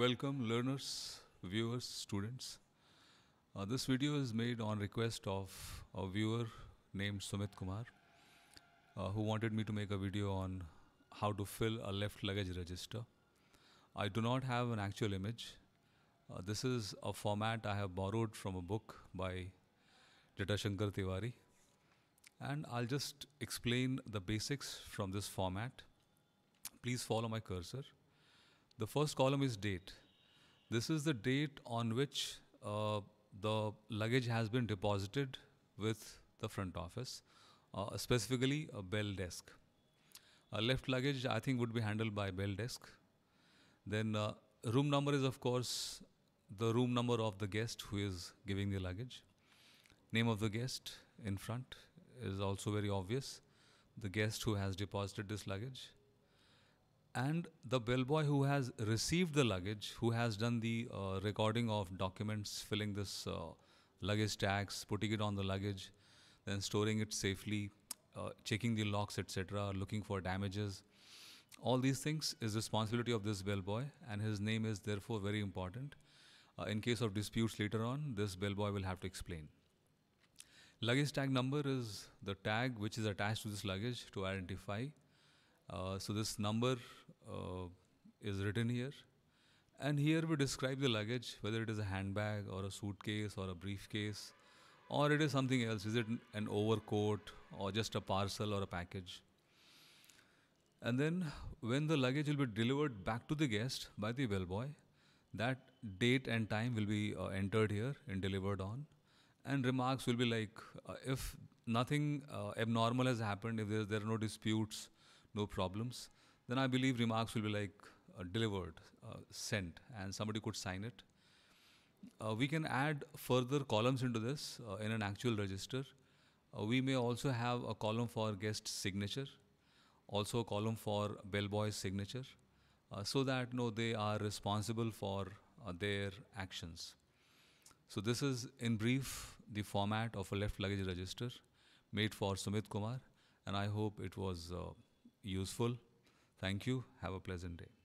Welcome learners, viewers, students. Uh, this video is made on request of a viewer named Sumit Kumar uh, who wanted me to make a video on how to fill a left luggage register. I do not have an actual image. Uh, this is a format I have borrowed from a book by Jata Shankar Tiwari and I'll just explain the basics from this format. Please follow my cursor. The first column is date. This is the date on which uh, the luggage has been deposited with the front office, uh, specifically a bell desk. Uh, left luggage, I think, would be handled by bell desk. Then uh, room number is, of course, the room number of the guest who is giving the luggage. Name of the guest in front is also very obvious. The guest who has deposited this luggage and the bellboy who has received the luggage, who has done the uh, recording of documents, filling this uh, luggage tags, putting it on the luggage, then storing it safely, uh, checking the locks, etc., looking for damages. All these things is responsibility of this bellboy, and his name is therefore very important. Uh, in case of disputes later on, this bellboy will have to explain. Luggage tag number is the tag which is attached to this luggage to identify uh, so this number uh, is written here. And here we describe the luggage, whether it is a handbag or a suitcase or a briefcase, or it is something else. Is it an overcoat or just a parcel or a package? And then when the luggage will be delivered back to the guest by the bellboy, that date and time will be uh, entered here and delivered on. And remarks will be like uh, if nothing uh, abnormal has happened, if there, there are no disputes, no problems, then I believe remarks will be like uh, delivered, uh, sent, and somebody could sign it. Uh, we can add further columns into this uh, in an actual register. Uh, we may also have a column for guest signature, also a column for bellboy's signature, uh, so that you know, they are responsible for their actions. So this is in brief the format of a left luggage register made for Sumit Kumar and I hope it was useful. Thank you. Have a pleasant day.